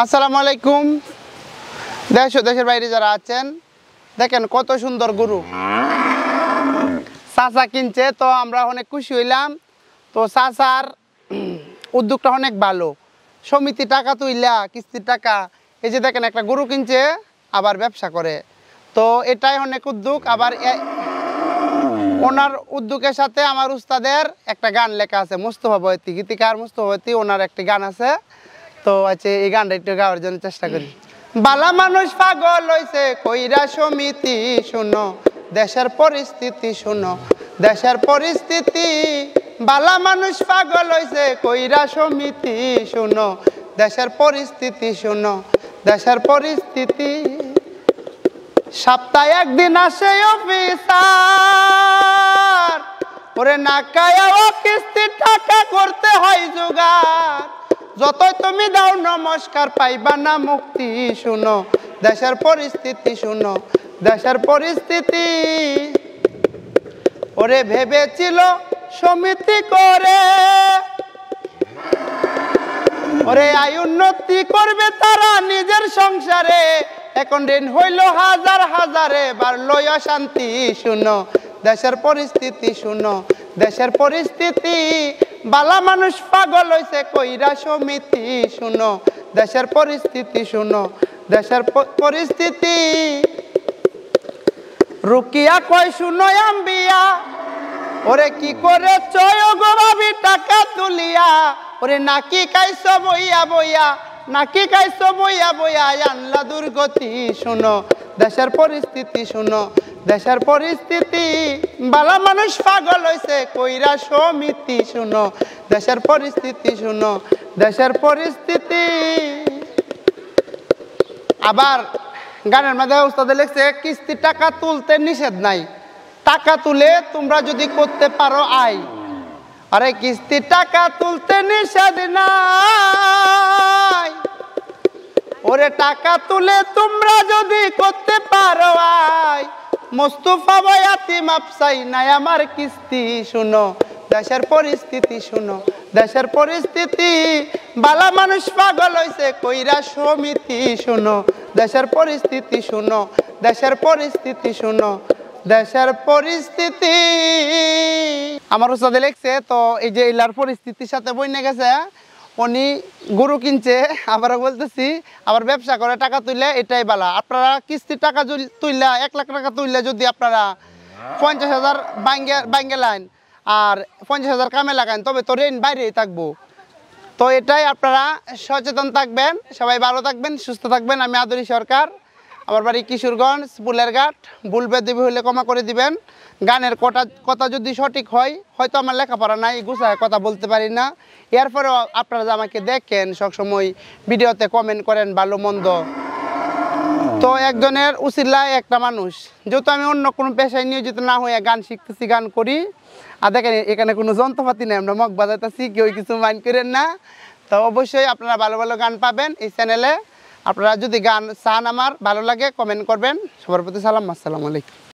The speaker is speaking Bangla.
আসসালামু আলাইকুম দেশ দেশের বাইরে যারা আছেন দেখেন কত সুন্দর গরু চাষা কিনছে তো আমরা অনেক খুশি হইলাম তো চাষার উদ্যোগটা অনেক ভালো সমিতি টাকা তুইলা কিস্তির টাকা এই যে দেখেন একটা গরু কিনছে আবার ব্যবসা করে তো এটাই অনেক উদ্যোগ আবার ওনার উদ্যোগের সাথে আমার উস্তাদের একটা গান লেখা আছে মুস্তফা বয়তি গীতিকার মুস্তফা বয়তি ওনার একটি গান আছে তো আছে এই গানটা একটু গাওয়ার জন্য চেষ্টা করি বালা মানুষ পাগল হয়েছে কইরা সমিতি শুনো দেশের পরিস্থিতি শুনো দেশের পরিস্থিতি বালা মানুষ পাগল হয়েছে কইরা সমিতি শুনো দেশের পরিস্থিতি শুনো দেশের পরিস্থিতি সপ্তাহে একদিন আসে অফিসার ওরে না কায়া টাকা করতে হয় জোগাড় যতই তুমি দাও নমস্কার পাইবা না মুক্তি শুনো দেশের পরিস্থিতি শুনো দেশের পরিস্থিতি ওরে ভেবেছিল সমিতি করে ওরে আয় উন্নতি করবে তারা নিজের সংসারে এখন ঋণ হইল হাজার হাজারে বার লয় অশান্তি শুনো দেশের পরিস্থিতি শুনো দেশের পরিস্থিতি বালা মানুষ পাগল হয়েছে কইরা সমিতি শুনো দেশের পরিস্থিতি শুনো দেশের পরিস্থিতি রুকিয়া কয় শুনো আম্বিয়া ওরে কি করে চয় টাকা তুলিয়া ওরে নাকি কাইছ বইয়া বইয়া নাকি কাইছ বইয়া বইয়া আনলা দুর্গতি শুনো দেশের পরিস্থিতি শুনো দেশের পরিস্থিতি বালা মানুষ পাগল হয়েছে কইরা সমিতি শুনো দেশের পরিস্থিতি শুনো দেশের পরিস্থিতি আবার গানের মাঝে উস্তাদে লিখছে কিস্তি টাকা তুলতে নিষেধ নাই টাকা তুলে তোমরা যদি করতে পারো আয় আরে কিস্তি টাকা তুলতে নিষেধ না ওরে টাকা তুলে তোমরা যদি করতে পারো আয় মোস্তফা বয়াতি মাপসাই নাই আমার কিস্তি শুনো দেশের পরিস্থিতি শুনো দেশের পরিস্থিতি বালা মানুষ পাগল হইছে কইরা সমিতি শুনো দেশের পরিস্থিতি শুনো দেশের পরিস্থিতি শুনো দেশের পরিস্থিতি আমার ওস্তাদে লেখছে তো এই যে এলার পরিস্থিতির সাথে বইনে গেছে উনি গরু কিনছে আবার বলতেছি আবার ব্যবসা করে টাকা তুললে এটাই বালা আপনারা কিস্তির টাকা তুললে এক লাখ টাকা তুললে যদি আপনারা পঞ্চাশ হাজার ব্যাঙ্গে লাইন আর পঞ্চাশ হাজার কামে লাগান তবে তো রেন বাইরেই থাকবো তো এটাই আপনারা সচেতন থাকবেন সবাই ভালো থাকবেন সুস্থ থাকবেন আমি আদরি সরকার আমার বাড়ি কিশোরগঞ্জ বুলের ঘাট বুলবে দেবী হইলে ক্ষমা করে দিবেন গানের কটা কথা যদি সঠিক হয় হয়তো আমার লেখাপড়া নাই গুছায় কথা বলতে পারি না এরপরেও আপনারা আমাকে দেখেন সবসময় ভিডিওতে কমেন্ট করেন ভালো মন্দ তো একজনের উচিল্লা একটা মানুষ যেহেতু আমি অন্য কোনো পেশায় নিয়োজিত না হয়ে গান শিখতেছি গান করি আর দেখেন এখানে কোনো যন্ত্রপাতি নেই আমরা মগ বাজাইতেছি কেউ কিছু মাইন্ড করেন না তো অবশ্যই আপনারা ভালো ভালো গান পাবেন এই চ্যানেলে আপনারা যদি গান চান আমার ভালো লাগে কমেন্ট করবেন সবার প্রতি সালাম আসসালামু আলাইকুম